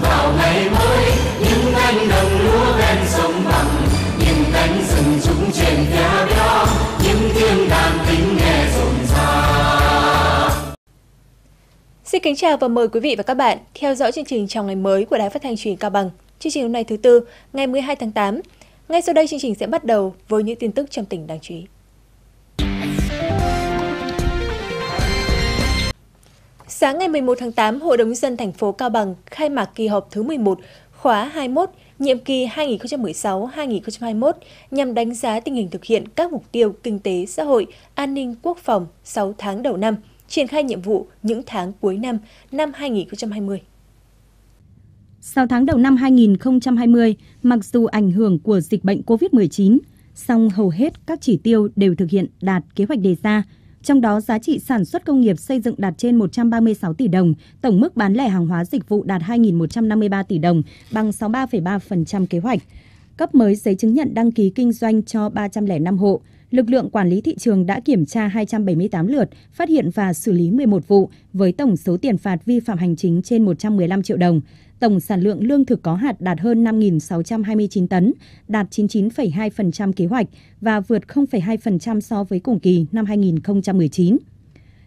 vào ngày mới những cánh đồng lúa ven sông bằng những cánh rừng trúng trên phía đó những tiếng đàn tính nghe rộn rã Xin kính chào và mời quý vị và các bạn theo dõi chương trình trong ngày mới của Đài Phát thanh truyền Cao Bằng. Chương trình hôm nay thứ tư, ngày 12 tháng 8. Ngay sau đây chương trình sẽ bắt đầu với những tin tức trong tỉnh đáng chú ý. Sáng ngày 11 tháng 8, Hội đồng Nhân dân thành phố Cao Bằng khai mạc kỳ họp thứ 11, khóa 21, nhiệm kỳ 2016-2021 nhằm đánh giá tình hình thực hiện các mục tiêu kinh tế, xã hội, an ninh, quốc phòng 6 tháng đầu năm, triển khai nhiệm vụ những tháng cuối năm năm 2020. 6 tháng đầu năm 2020, mặc dù ảnh hưởng của dịch bệnh COVID-19, song hầu hết các chỉ tiêu đều thực hiện đạt kế hoạch đề ra – trong đó, giá trị sản xuất công nghiệp xây dựng đạt trên 136 tỷ đồng, tổng mức bán lẻ hàng hóa dịch vụ đạt 2.153 tỷ đồng, bằng 63,3% kế hoạch. Cấp mới giấy chứng nhận đăng ký kinh doanh cho 305 hộ, lực lượng quản lý thị trường đã kiểm tra 278 lượt, phát hiện và xử lý 11 vụ với tổng số tiền phạt vi phạm hành chính trên 115 triệu đồng tổng sản lượng lương thực có hạt đạt hơn 5.629 tấn, đạt 99,2% kế hoạch và vượt 0,2% so với cùng kỳ năm 2019.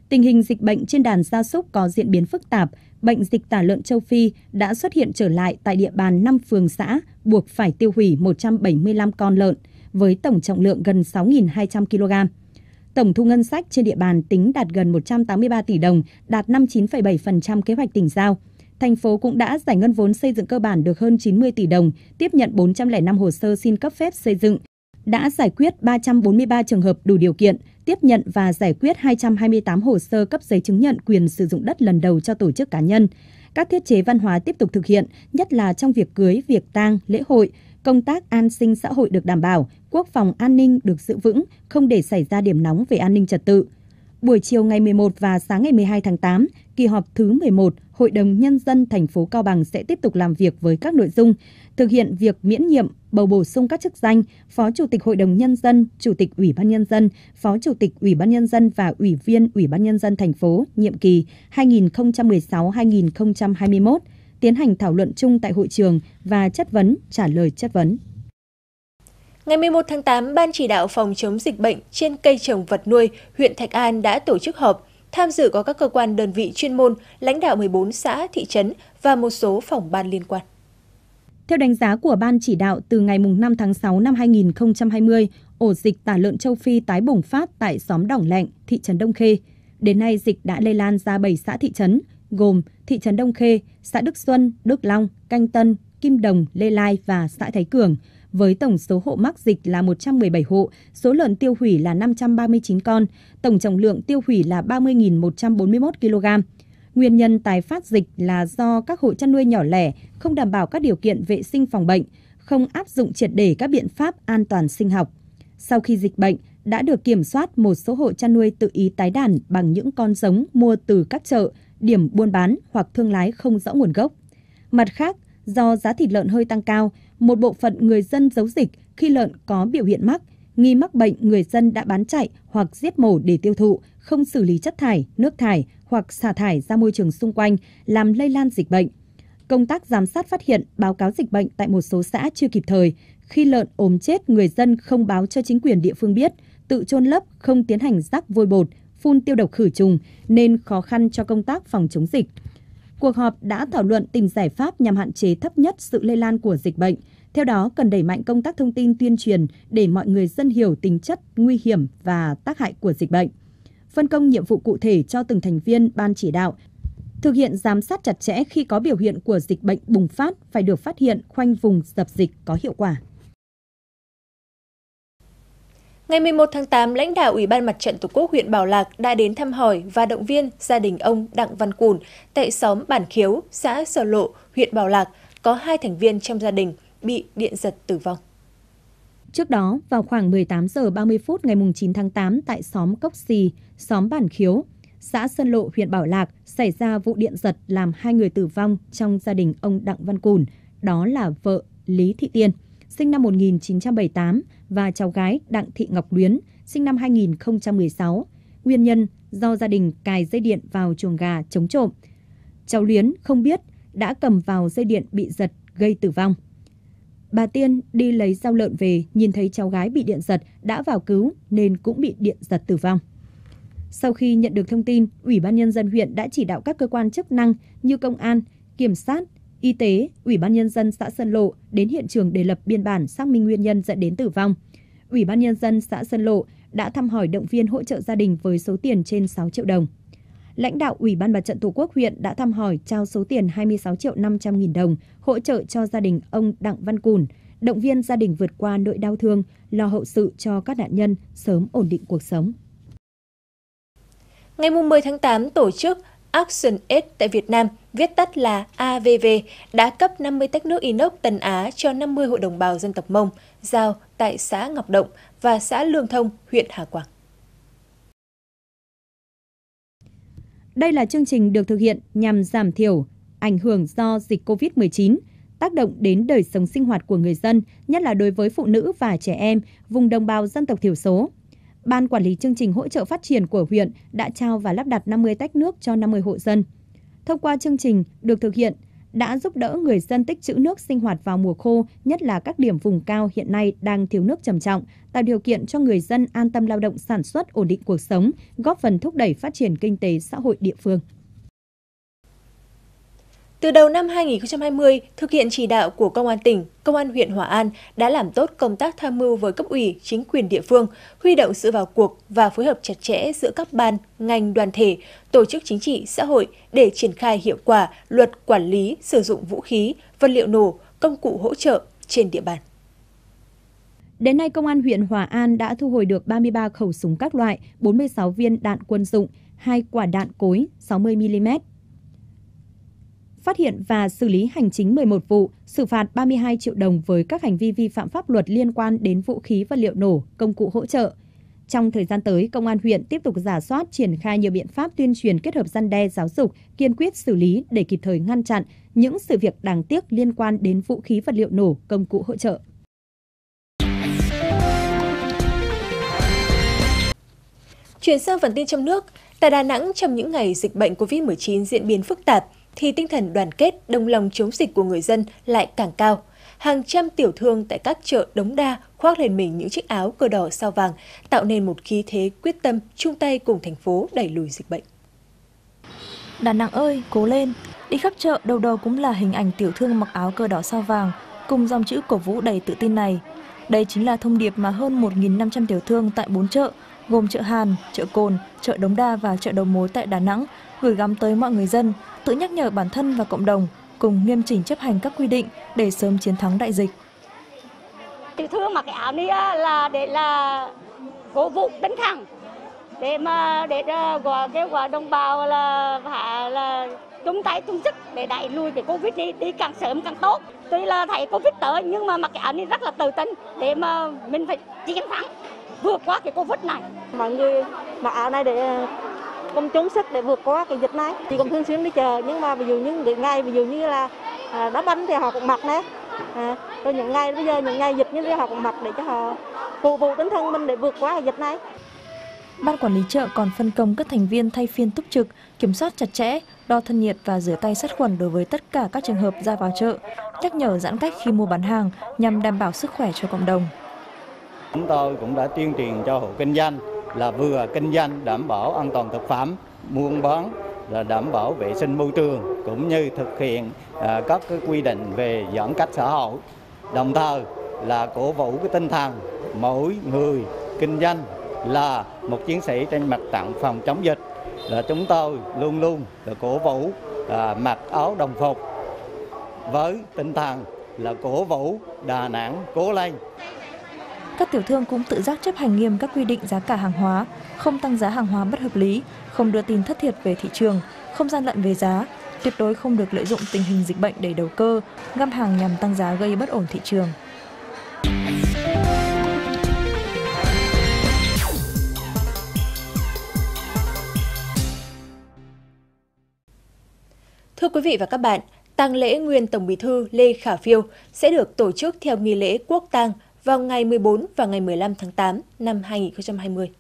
Tình hình dịch bệnh trên đàn gia súc có diễn biến phức tạp, bệnh dịch tả lợn châu Phi đã xuất hiện trở lại tại địa bàn 5 phường xã, buộc phải tiêu hủy 175 con lợn, với tổng trọng lượng gần 6.200 kg. Tổng thu ngân sách trên địa bàn tính đạt gần 183 tỷ đồng, đạt 59,7% kế hoạch tỉnh giao – thành phố cũng đã giải ngân vốn xây dựng cơ bản được hơn 90 tỷ đồng, tiếp nhận 405 hồ sơ xin cấp phép xây dựng, đã giải quyết 343 trường hợp đủ điều kiện, tiếp nhận và giải quyết 228 hồ sơ cấp giấy chứng nhận quyền sử dụng đất lần đầu cho tổ chức cá nhân. Các thiết chế văn hóa tiếp tục thực hiện, nhất là trong việc cưới, việc tang, lễ hội, công tác an sinh xã hội được đảm bảo, quốc phòng an ninh được giữ vững, không để xảy ra điểm nóng về an ninh trật tự. Buổi chiều ngày 11 và sáng ngày 12 tháng 8, kỳ họp thứ 11, Hội đồng Nhân dân thành phố Cao Bằng sẽ tiếp tục làm việc với các nội dung thực hiện việc miễn nhiệm, bầu bổ sung các chức danh Phó Chủ tịch Hội đồng Nhân dân, Chủ tịch Ủy ban Nhân dân, Phó Chủ tịch Ủy ban Nhân dân và Ủy viên Ủy ban Nhân dân thành phố nhiệm kỳ 2016-2021, tiến hành thảo luận chung tại hội trường và chất vấn, trả lời chất vấn. Ngày 11 tháng 8, Ban chỉ đạo phòng chống dịch bệnh trên cây trồng vật nuôi huyện Thạch An đã tổ chức họp. Tham dự có các cơ quan đơn vị chuyên môn, lãnh đạo 14 xã, thị trấn và một số phòng ban liên quan. Theo đánh giá của Ban chỉ đạo, từ ngày 5 tháng 6 năm 2020, ổ dịch tả lợn châu Phi tái bùng phát tại xóm Đỏng Lạnh, thị trấn Đông Khê. Đến nay, dịch đã lây lan ra 7 xã thị trấn, gồm thị trấn Đông Khê, xã Đức Xuân, Đức Long, Canh Tân, Kim Đồng, Lê Lai và xã Thái Cường, với tổng số hộ mắc dịch là 117 hộ, số lợn tiêu hủy là 539 con, tổng trọng lượng tiêu hủy là 30.141 kg. Nguyên nhân tái phát dịch là do các hộ chăn nuôi nhỏ lẻ không đảm bảo các điều kiện vệ sinh phòng bệnh, không áp dụng triệt để các biện pháp an toàn sinh học. Sau khi dịch bệnh đã được kiểm soát, một số hộ chăn nuôi tự ý tái đàn bằng những con giống mua từ các chợ, điểm buôn bán hoặc thương lái không rõ nguồn gốc. Mặt khác, do giá thịt lợn hơi tăng cao, một bộ phận người dân giấu dịch khi lợn có biểu hiện mắc, nghi mắc bệnh người dân đã bán chạy hoặc giết mổ để tiêu thụ, không xử lý chất thải, nước thải hoặc xả thải ra môi trường xung quanh, làm lây lan dịch bệnh. Công tác giám sát phát hiện báo cáo dịch bệnh tại một số xã chưa kịp thời, khi lợn ốm chết người dân không báo cho chính quyền địa phương biết, tự chôn lấp, không tiến hành rắc vôi bột, phun tiêu độc khử trùng nên khó khăn cho công tác phòng chống dịch. Cuộc họp đã thảo luận tìm giải pháp nhằm hạn chế thấp nhất sự lây lan của dịch bệnh. Theo đó, cần đẩy mạnh công tác thông tin tuyên truyền để mọi người dân hiểu tính chất, nguy hiểm và tác hại của dịch bệnh. Phân công nhiệm vụ cụ thể cho từng thành viên ban chỉ đạo, thực hiện giám sát chặt chẽ khi có biểu hiện của dịch bệnh bùng phát phải được phát hiện khoanh vùng dập dịch có hiệu quả. Ngày 11 tháng 8, lãnh đạo Ủy ban Mặt trận Tổ quốc huyện Bảo Lạc đã đến thăm hỏi và động viên gia đình ông Đặng Văn Cùn tại xóm Bản Khiếu, xã Sở Lộ, huyện Bảo Lạc, có hai thành viên trong gia đình bị điện giật tử vong. Trước đó, vào khoảng 18 giờ 30 phút ngày 9 tháng 8 tại xóm Cốc Xì, xóm Bản Khiếu, xã Sơn Lộ, huyện Bảo Lạc xảy ra vụ điện giật làm hai người tử vong trong gia đình ông Đặng Văn Cùn, đó là vợ Lý Thị Tiên – sinh năm 1978 và cháu gái Đặng Thị Ngọc Luyến, sinh năm 2016. Nguyên nhân do gia đình cài dây điện vào chuồng gà chống trộm. Cháu Luyến không biết đã cầm vào dây điện bị giật gây tử vong. Bà Tiên đi lấy rau lợn về, nhìn thấy cháu gái bị điện giật đã vào cứu nên cũng bị điện giật tử vong. Sau khi nhận được thông tin, Ủy ban Nhân dân huyện đã chỉ đạo các cơ quan chức năng như công an, kiểm sát, Y tế, Ủy ban Nhân dân xã Sơn Lộ đến hiện trường để lập biên bản xác minh nguyên nhân dẫn đến tử vong. Ủy ban Nhân dân xã Sơn Lộ đã thăm hỏi động viên hỗ trợ gia đình với số tiền trên 6 triệu đồng. Lãnh đạo Ủy ban Mặt trận Tổ quốc huyện đã thăm hỏi trao số tiền 26 triệu 500 nghìn đồng hỗ trợ cho gia đình ông Đặng Văn Cùn, động viên gia đình vượt qua nỗi đau thương, lo hậu sự cho các nạn nhân sớm ổn định cuộc sống. Ngày 10 tháng 8, tổ chức Action Aid tại Việt Nam, viết tắt là AVV, đã cấp 50 tách nước inox Tân Á cho 50 hộ đồng bào dân tộc Mông, Giao tại xã Ngọc Động và xã Lương Thông, huyện Hà Quảng. Đây là chương trình được thực hiện nhằm giảm thiểu ảnh hưởng do dịch COVID-19, tác động đến đời sống sinh hoạt của người dân, nhất là đối với phụ nữ và trẻ em vùng đồng bào dân tộc thiểu số. Ban quản lý chương trình hỗ trợ phát triển của huyện đã trao và lắp đặt 50 tách nước cho 50 hộ dân. Thông qua chương trình được thực hiện đã giúp đỡ người dân tích trữ nước sinh hoạt vào mùa khô, nhất là các điểm vùng cao hiện nay đang thiếu nước trầm trọng, tạo điều kiện cho người dân an tâm lao động sản xuất ổn định cuộc sống, góp phần thúc đẩy phát triển kinh tế xã hội địa phương. Từ đầu năm 2020, thực hiện chỉ đạo của Công an tỉnh, Công an huyện Hòa An đã làm tốt công tác tham mưu với cấp ủy, chính quyền địa phương, huy động sự vào cuộc và phối hợp chặt chẽ giữa các ban, ngành, đoàn thể, tổ chức chính trị, xã hội để triển khai hiệu quả luật quản lý sử dụng vũ khí, vật liệu nổ, công cụ hỗ trợ trên địa bàn. Đến nay, Công an huyện Hòa An đã thu hồi được 33 khẩu súng các loại, 46 viên đạn quân dụng, 2 quả đạn cối 60 mm, phát hiện và xử lý hành chính 11 vụ, xử phạt 32 triệu đồng với các hành vi vi phạm pháp luật liên quan đến vũ khí và liệu nổ, công cụ hỗ trợ. Trong thời gian tới, Công an huyện tiếp tục giả soát triển khai nhiều biện pháp tuyên truyền kết hợp gian đe giáo dục, kiên quyết xử lý để kịp thời ngăn chặn những sự việc đáng tiếc liên quan đến vũ khí vật liệu nổ, công cụ hỗ trợ. Chuyển sang phần tin trong nước, tại Đà Nẵng trong những ngày dịch bệnh COVID-19 diễn biến phức tạp, thì tinh thần đoàn kết, đồng lòng chống dịch của người dân lại càng cao. Hàng trăm tiểu thương tại các chợ đống đa khoác lên mình những chiếc áo cờ đỏ sao vàng, tạo nên một khí thế quyết tâm chung tay cùng thành phố đẩy lùi dịch bệnh. Đà Nẵng ơi, cố lên! Đi khắp chợ đầu đầu cũng là hình ảnh tiểu thương mặc áo cờ đỏ sao vàng cùng dòng chữ cổ vũ đầy tự tin này. Đây chính là thông điệp mà hơn 1.500 tiểu thương tại 4 chợ gồm chợ Hàn, chợ Cồn, chợ Đống Đa và chợ Đầu Mối tại Đà Nẵng gửi gắm tới mọi người dân tự nhắc nhở bản thân và cộng đồng cùng nghiêm chỉnh chấp hành các quy định để sớm chiến thắng đại dịch. Tiểu thư mặc cái áo này là để là cố vụ tấn thẳng để mà để ờ, gọi kêu gọi đồng bào là phải là chung tay chung sức để đẩy lùi cái covid đi đi càng sớm càng tốt tuy là thầy covid tới nhưng mà mặc cái áo này rất là tự tin để mà mình phải chiến thắng vượt qua cái covid này mọi người mặc áo này để công chống sức để vượt qua cái dịch này chị cũng thường xuyên đi chờ nhưng mà ví dụ như ngày ví dụ như là à, đá bánh thì họ cũng mặc nè à, rồi những ngày bây giờ những ngày dịch như thế họ cũng mặc để cho họ phục vụ tinh thần mình để vượt qua dịch này Ban quản lý chợ còn phân công các thành viên thay phiên túc trực, kiểm soát chặt chẽ, đo thân nhiệt và rửa tay sát khuẩn đối với tất cả các trường hợp ra vào chợ, nhắc nhở giãn cách khi mua bán hàng nhằm đảm bảo sức khỏe cho cộng đồng. Chúng tôi cũng đã tuyên truyền cho hộ kinh doanh là vừa kinh doanh đảm bảo an toàn thực phẩm, buôn bán là đảm bảo vệ sinh môi trường cũng như thực hiện à, các cái quy định về giãn cách xã hội. Đồng thời là cổ vũ cái tinh thần mỗi người kinh doanh là một chiến sĩ trên mặt trận phòng chống dịch là chúng tôi luôn luôn là cổ vũ à, mặc áo đồng phục với tinh thần là cổ vũ Đà Nẵng cố lên. Các tiểu thương cũng tự giác chấp hành nghiêm các quy định giá cả hàng hóa, không tăng giá hàng hóa bất hợp lý, không đưa tin thất thiệt về thị trường, không gian lận về giá, tuyệt đối không được lợi dụng tình hình dịch bệnh để đầu cơ, găm hàng nhằm tăng giá gây bất ổn thị trường. Thưa quý vị và các bạn, tang lễ nguyên Tổng Bí thư Lê Khả Phiêu sẽ được tổ chức theo nghi lễ quốc tang vào ngày 14 và ngày 15 tháng 8 năm 2020.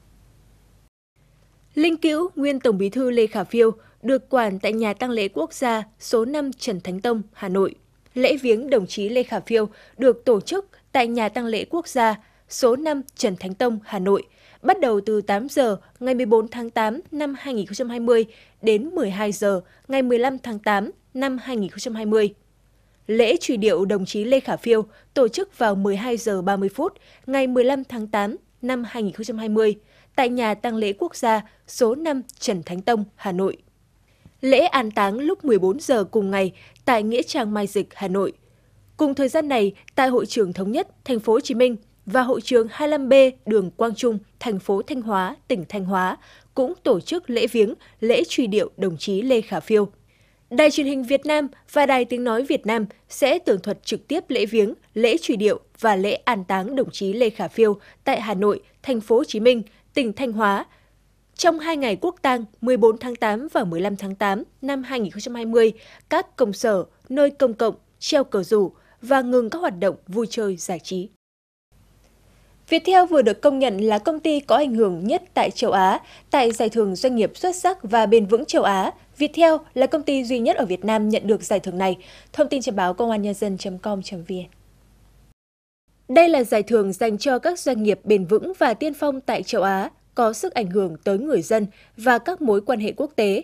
Linh Cữu, nguyên Tổng Bí thư Lê Khả Phiêu, được quản tại nhà tang lễ quốc gia số 5 Trần Thánh Tông, Hà Nội. Lễ viếng đồng chí Lê Khả Phiêu được tổ chức tại nhà tang lễ quốc gia số 5 Trần Thánh Tông, Hà Nội, bắt đầu từ 8 giờ ngày 14 tháng 8 năm 2020 đến 12 giờ ngày 15 tháng 8 năm 2020. Lễ truy điệu đồng chí Lê Khả Phiêu tổ chức vào 12 giờ 30 phút ngày 15 tháng 8 năm 2020 tại nhà tang lễ quốc gia số 5 Trần Thánh Tông, Hà Nội. Lễ an táng lúc 14 giờ cùng ngày tại nghĩa trang Mai Dịch, Hà Nội. Cùng thời gian này tại hội trường thống nhất thành phố Hồ Chí Minh và hội trường 25B đường Quang Trung, thành phố Thanh Hóa, tỉnh Thanh Hóa cũng tổ chức lễ viếng, lễ truy điệu đồng chí Lê Khả Phiêu. Đài truyền hình Việt Nam và Đài tiếng nói Việt Nam sẽ tường thuật trực tiếp lễ viếng, lễ truy điệu và lễ an táng đồng chí Lê Khả Phiêu tại Hà Nội, thành phố Hồ Chí Minh, tỉnh Thanh Hóa trong hai ngày quốc tang 14 tháng 8 và 15 tháng 8 năm 2020, các công sở, nơi công cộng, treo cờ rủ và ngừng các hoạt động vui chơi giải trí. Viettel vừa được công nhận là công ty có ảnh hưởng nhất tại châu Á. Tại Giải thưởng Doanh nghiệp xuất sắc và bền vững châu Á, Viettel là công ty duy nhất ở Việt Nam nhận được giải thưởng này. Thông tin trên báo công an nhân dân.com.vn Đây là giải thưởng dành cho các doanh nghiệp bền vững và tiên phong tại châu Á, có sức ảnh hưởng tới người dân và các mối quan hệ quốc tế.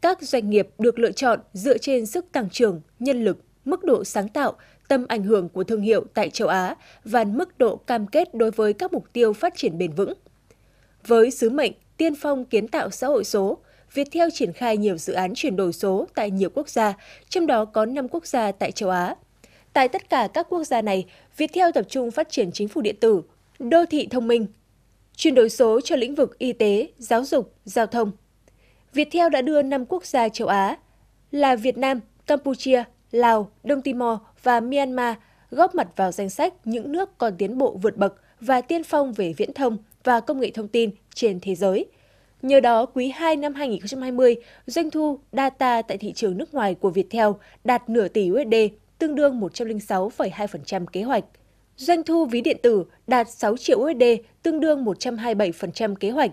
Các doanh nghiệp được lựa chọn dựa trên sức tăng trưởng, nhân lực, mức độ sáng tạo, tầm ảnh hưởng của thương hiệu tại châu Á và mức độ cam kết đối với các mục tiêu phát triển bền vững. Với sứ mệnh tiên phong kiến tạo xã hội số, Viettel triển khai nhiều dự án chuyển đổi số tại nhiều quốc gia, trong đó có 5 quốc gia tại châu Á. Tại tất cả các quốc gia này, Viettel tập trung phát triển chính phủ điện tử, đô thị thông minh, chuyển đổi số cho lĩnh vực y tế, giáo dục, giao thông. Viettel đã đưa 5 quốc gia châu Á là Việt Nam, Campuchia, Lào, Đông Timor và Myanmar góp mặt vào danh sách những nước còn tiến bộ vượt bậc và tiên phong về viễn thông và công nghệ thông tin trên thế giới. Nhờ đó, quý 2 năm 2020, doanh thu data tại thị trường nước ngoài của Viettel đạt nửa tỷ USD, tương đương 106,2% kế hoạch. Doanh thu ví điện tử đạt 6 triệu USD, tương đương 127% kế hoạch.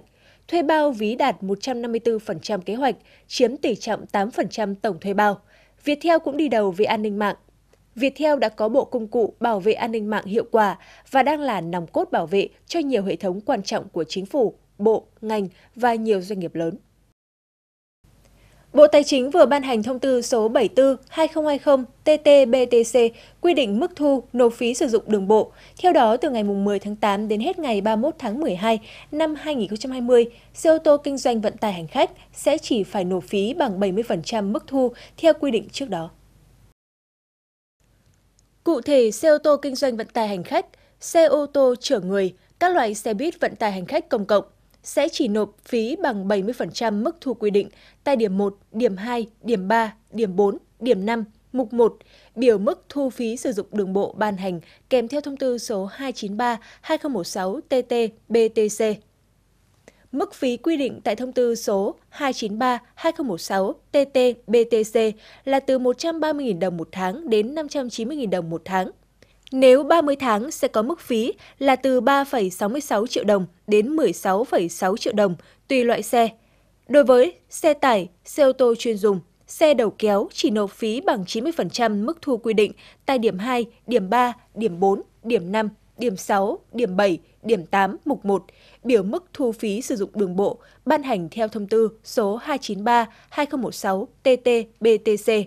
Thuê bao ví đạt 154% kế hoạch, chiếm tỷ trọng 8% tổng thuê bao. Viettel cũng đi đầu về an ninh mạng Viettel đã có bộ công cụ bảo vệ an ninh mạng hiệu quả và đang là nòng cốt bảo vệ cho nhiều hệ thống quan trọng của chính phủ, bộ, ngành và nhiều doanh nghiệp lớn. Bộ Tài chính vừa ban hành thông tư số 74-2020-TT-BTC quy định mức thu nộp phí sử dụng đường bộ. Theo đó, từ ngày 10 tháng 8 đến hết ngày 31 tháng 12 năm 2020, xe ô tô kinh doanh vận tải hành khách sẽ chỉ phải nộp phí bằng 70% mức thu theo quy định trước đó. Cụ thể, xe ô tô kinh doanh vận tải hành khách, xe ô tô chở người, các loại xe buýt vận tải hành khách công cộng sẽ chỉ nộp phí bằng 70% mức thu quy định tại điểm 1, điểm 2, điểm 3, điểm 4, điểm 5, mục 1, biểu mức thu phí sử dụng đường bộ ban hành kèm theo thông tư số 293-2016-TT-BTC. Mức phí quy định tại thông tư số 293-2016-TT-BTC là từ 130.000 đồng một tháng đến 590.000 đồng một tháng. Nếu 30 tháng sẽ có mức phí là từ 3,66 triệu đồng đến 16,6 triệu đồng tùy loại xe. Đối với xe tải, xe ô tô chuyên dùng, xe đầu kéo chỉ nộp phí bằng 90% mức thu quy định tại điểm 2, điểm 3, điểm 4, điểm 5, điểm 6, điểm 7, điểm 8, mục 1 biểu mức thu phí sử dụng đường bộ ban hành theo thông tư số 293-2016-TT-BTC.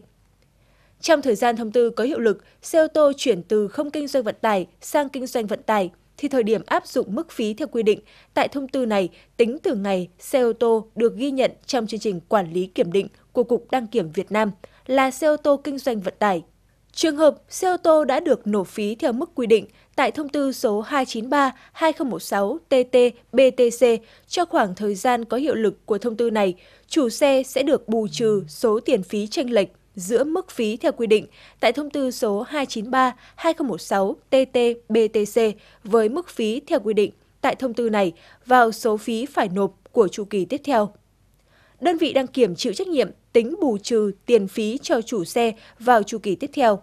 Trong thời gian thông tư có hiệu lực, xe ô tô chuyển từ không kinh doanh vận tải sang kinh doanh vận tải thì thời điểm áp dụng mức phí theo quy định tại thông tư này tính từ ngày xe ô tô được ghi nhận trong chương trình quản lý kiểm định của Cục Đăng kiểm Việt Nam là xe ô tô kinh doanh vận tải. Trường hợp xe ô tô đã được nộp phí theo mức quy định tại thông tư số 293-2016-TT-BTC cho khoảng thời gian có hiệu lực của thông tư này, chủ xe sẽ được bù trừ số tiền phí tranh lệch giữa mức phí theo quy định tại thông tư số 293-2016-TT-BTC với mức phí theo quy định tại thông tư này vào số phí phải nộp của chu kỳ tiếp theo. Đơn vị đăng kiểm chịu trách nhiệm tính bù trừ tiền phí cho chủ xe vào chu kỳ tiếp theo.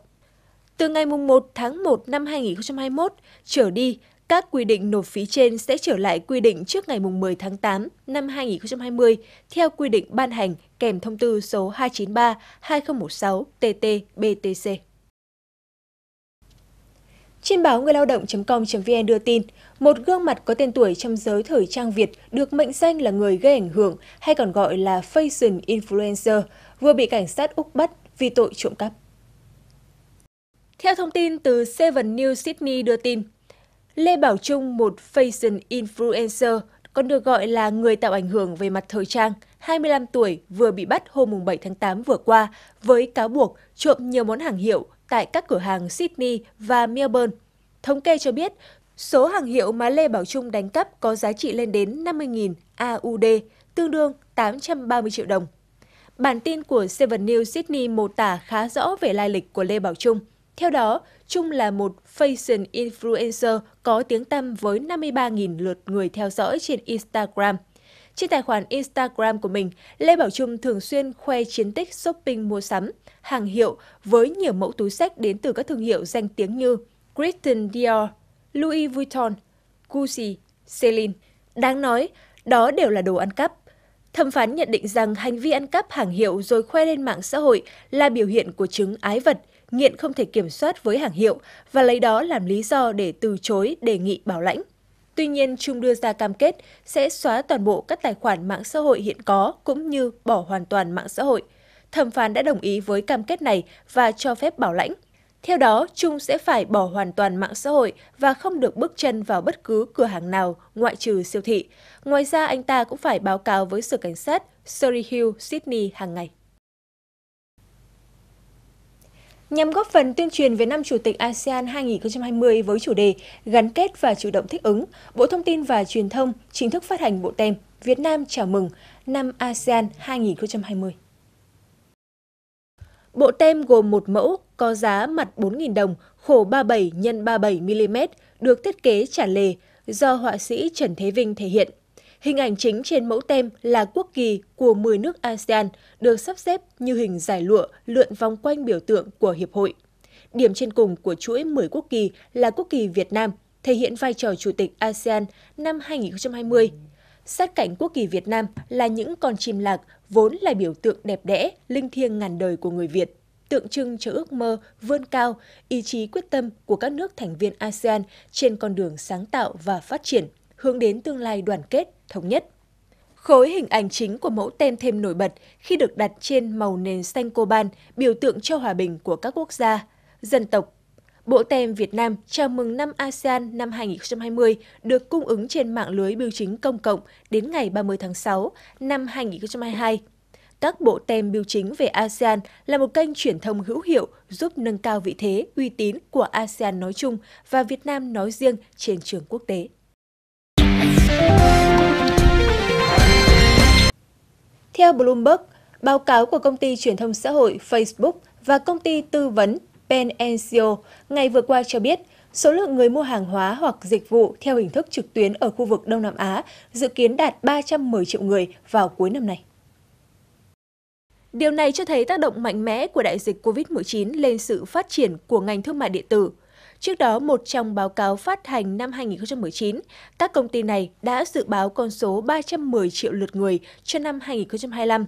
Từ ngày 1 tháng 1 năm 2021 trở đi, các quy định nộp phí trên sẽ trở lại quy định trước ngày 10 tháng 8 năm 2020 theo quy định ban hành kèm thông tư số 293-2016-TT-BTC. Trên báo người lao động.com.vn đưa tin, một gương mặt có tên tuổi trong giới thời trang Việt được mệnh danh là người gây ảnh hưởng hay còn gọi là fashion influencer vừa bị cảnh sát Úc bắt vì tội trộm cắp. Theo thông tin từ Seven News Sydney đưa tin, Lê Bảo Trung, một fashion influencer, còn được gọi là người tạo ảnh hưởng về mặt thời trang, 25 tuổi vừa bị bắt hôm 7 tháng 8 vừa qua với cáo buộc trộm nhiều món hàng hiệu tại các cửa hàng Sydney và Melbourne. Thống kê cho biết, số hàng hiệu mà Lê Bảo Trung đánh cắp có giá trị lên đến 50.000 AUD, tương đương 830 triệu đồng. Bản tin của Seven News Sydney mô tả khá rõ về lai lịch của Lê Bảo Trung – theo đó, Trung là một fashion influencer có tiếng tăm với 53.000 lượt người theo dõi trên Instagram. Trên tài khoản Instagram của mình, Lê Bảo Trung thường xuyên khoe chiến tích shopping mua sắm, hàng hiệu với nhiều mẫu túi sách đến từ các thương hiệu danh tiếng như Christian Dior, Louis Vuitton, Gucci, Celine. Đáng nói, đó đều là đồ ăn cắp. Thẩm phán nhận định rằng hành vi ăn cắp hàng hiệu rồi khoe lên mạng xã hội là biểu hiện của chứng ái vật – nghiện không thể kiểm soát với hàng hiệu và lấy đó làm lý do để từ chối đề nghị bảo lãnh. Tuy nhiên, Trung đưa ra cam kết sẽ xóa toàn bộ các tài khoản mạng xã hội hiện có cũng như bỏ hoàn toàn mạng xã hội. Thẩm phán đã đồng ý với cam kết này và cho phép bảo lãnh. Theo đó, Trung sẽ phải bỏ hoàn toàn mạng xã hội và không được bước chân vào bất cứ cửa hàng nào ngoại trừ siêu thị. Ngoài ra, anh ta cũng phải báo cáo với Sở Cảnh sát Surrey Hill, Sydney hàng ngày nhằm góp phần tuyên truyền về năm Chủ tịch ASEAN 2020 với chủ đề Gắn kết và chủ động thích ứng, Bộ Thông tin và Truyền thông chính thức phát hành bộ tem Việt Nam chào mừng năm ASEAN 2020. Bộ tem gồm một mẫu có giá mặt 4.000 đồng, khổ 37 x 37 mm, được thiết kế trả lề do họa sĩ Trần Thế Vinh thể hiện. Hình ảnh chính trên mẫu tem là quốc kỳ của 10 nước ASEAN được sắp xếp như hình giải lụa lượn vòng quanh biểu tượng của Hiệp hội. Điểm trên cùng của chuỗi 10 quốc kỳ là quốc kỳ Việt Nam, thể hiện vai trò Chủ tịch ASEAN năm 2020. Sát cạnh quốc kỳ Việt Nam là những con chim lạc vốn là biểu tượng đẹp đẽ, linh thiêng ngàn đời của người Việt tượng trưng cho ước mơ vươn cao, ý chí quyết tâm của các nước thành viên ASEAN trên con đường sáng tạo và phát triển – hướng đến tương lai đoàn kết, thống nhất. Khối hình ảnh chính của mẫu tem thêm nổi bật khi được đặt trên màu nền xanh coban, biểu tượng cho hòa bình của các quốc gia, dân tộc. Bộ tem Việt Nam chào mừng năm ASEAN năm 2020 được cung ứng trên mạng lưới biểu chính công cộng đến ngày 30 tháng 6 năm 2022. Các bộ tem biểu chính về ASEAN là một kênh truyền thông hữu hiệu giúp nâng cao vị thế, uy tín của ASEAN nói chung và Việt Nam nói riêng trên trường quốc tế. Theo Bloomberg, báo cáo của công ty truyền thông xã hội Facebook và công ty tư vấn Pen ngày vừa qua cho biết, số lượng người mua hàng hóa hoặc dịch vụ theo hình thức trực tuyến ở khu vực Đông Nam Á dự kiến đạt 310 triệu người vào cuối năm nay. Điều này cho thấy tác động mạnh mẽ của đại dịch COVID-19 lên sự phát triển của ngành thương mại điện tử – Trước đó, một trong báo cáo phát hành năm 2019, các công ty này đã dự báo con số 310 triệu lượt người cho năm 2025.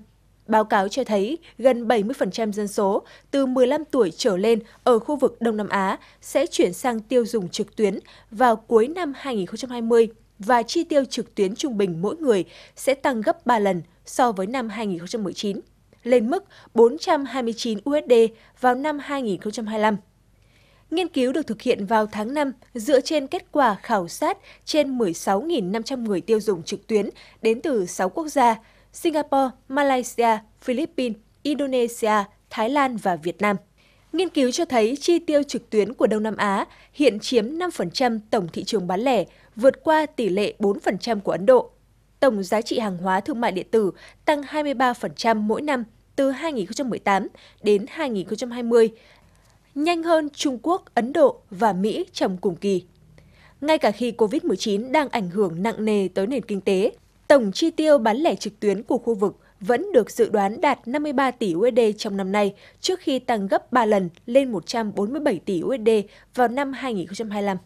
Báo cáo cho thấy gần 70% dân số từ 15 tuổi trở lên ở khu vực Đông Nam Á sẽ chuyển sang tiêu dùng trực tuyến vào cuối năm 2020 và chi tiêu trực tuyến trung bình mỗi người sẽ tăng gấp 3 lần so với năm 2019, lên mức 429 USD vào năm 2025. Nghiên cứu được thực hiện vào tháng 5 dựa trên kết quả khảo sát trên 16.500 người tiêu dùng trực tuyến đến từ 6 quốc gia Singapore, Malaysia, Philippines, Indonesia, Thái Lan và Việt Nam. Nghiên cứu cho thấy chi tiêu trực tuyến của Đông Nam Á hiện chiếm 5% tổng thị trường bán lẻ, vượt qua tỷ lệ 4% của Ấn Độ. Tổng giá trị hàng hóa thương mại điện tử tăng 23% mỗi năm từ 2018 đến 2020, nhanh hơn Trung Quốc, Ấn Độ và Mỹ trong cùng kỳ. Ngay cả khi COVID-19 đang ảnh hưởng nặng nề tới nền kinh tế, tổng chi tiêu bán lẻ trực tuyến của khu vực vẫn được dự đoán đạt 53 tỷ USD trong năm nay, trước khi tăng gấp 3 lần lên 147 tỷ USD vào năm 2025.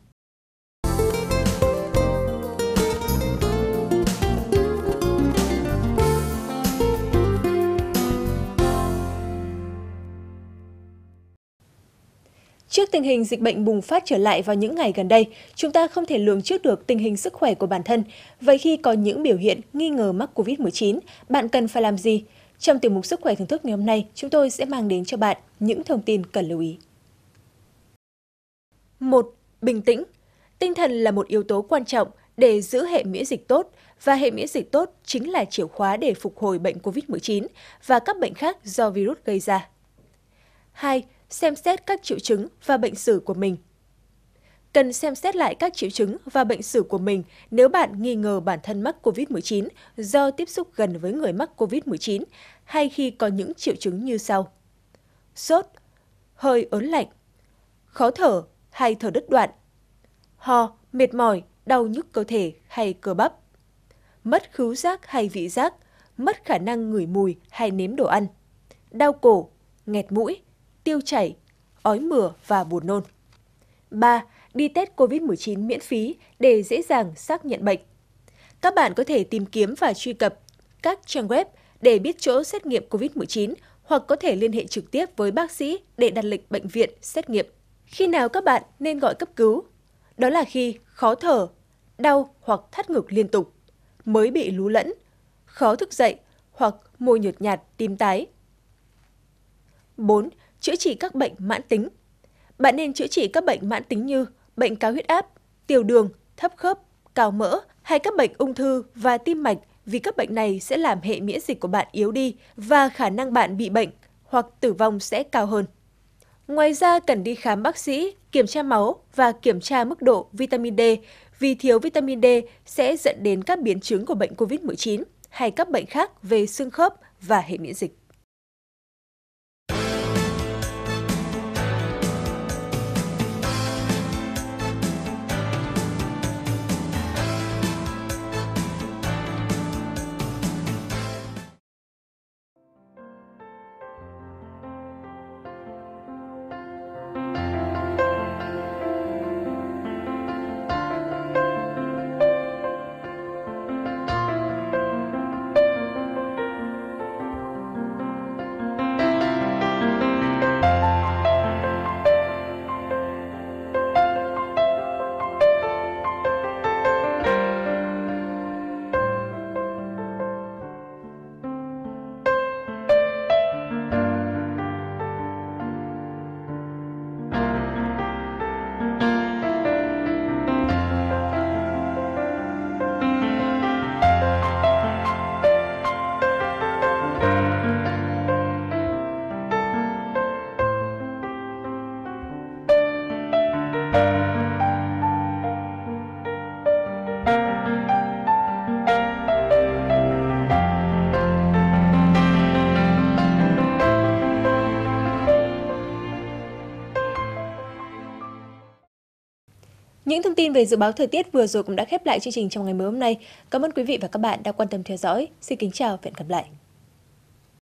Trước tình hình dịch bệnh bùng phát trở lại vào những ngày gần đây, chúng ta không thể lường trước được tình hình sức khỏe của bản thân. Vậy khi có những biểu hiện nghi ngờ mắc COVID-19, bạn cần phải làm gì? Trong tiểu mục Sức khỏe thưởng thức ngày hôm nay, chúng tôi sẽ mang đến cho bạn những thông tin cần lưu ý. 1. Bình tĩnh Tinh thần là một yếu tố quan trọng để giữ hệ miễn dịch tốt và hệ miễn dịch tốt chính là chìa khóa để phục hồi bệnh COVID-19 và các bệnh khác do virus gây ra. 2 xem xét các triệu chứng và bệnh sử của mình. Cần xem xét lại các triệu chứng và bệnh sử của mình nếu bạn nghi ngờ bản thân mắc COVID-19 do tiếp xúc gần với người mắc COVID-19 hay khi có những triệu chứng như sau. Sốt, hơi ớn lạnh, khó thở hay thở đứt đoạn, ho, mệt mỏi, đau nhức cơ thể hay cơ bắp, mất khứu giác hay vị giác, mất khả năng ngửi mùi hay nếm đồ ăn, đau cổ, nghẹt mũi, tiêu chảy, ói mửa và buồn nôn. 3. Đi test COVID-19 miễn phí để dễ dàng xác nhận bệnh. Các bạn có thể tìm kiếm và truy cập các trang web để biết chỗ xét nghiệm COVID-19 hoặc có thể liên hệ trực tiếp với bác sĩ để đặt lịch bệnh viện xét nghiệm. Khi nào các bạn nên gọi cấp cứu? Đó là khi khó thở, đau hoặc thắt ngực liên tục, mới bị lú lẫn, khó thức dậy hoặc môi nhợt nhạt, tim tái. 4 chữa trị các bệnh mãn tính. Bạn nên chữa trị các bệnh mãn tính như bệnh cao huyết áp, tiểu đường, thấp khớp, cao mỡ hay các bệnh ung thư và tim mạch vì các bệnh này sẽ làm hệ miễn dịch của bạn yếu đi và khả năng bạn bị bệnh hoặc tử vong sẽ cao hơn. Ngoài ra cần đi khám bác sĩ, kiểm tra máu và kiểm tra mức độ vitamin D vì thiếu vitamin D sẽ dẫn đến các biến chứng của bệnh COVID-19 hay các bệnh khác về xương khớp và hệ miễn dịch. Những thông tin về dự báo thời tiết vừa rồi cũng đã khép lại chương trình trong ngày mới hôm nay. Cảm ơn quý vị và các bạn đã quan tâm theo dõi. Xin kính chào và hẹn gặp lại.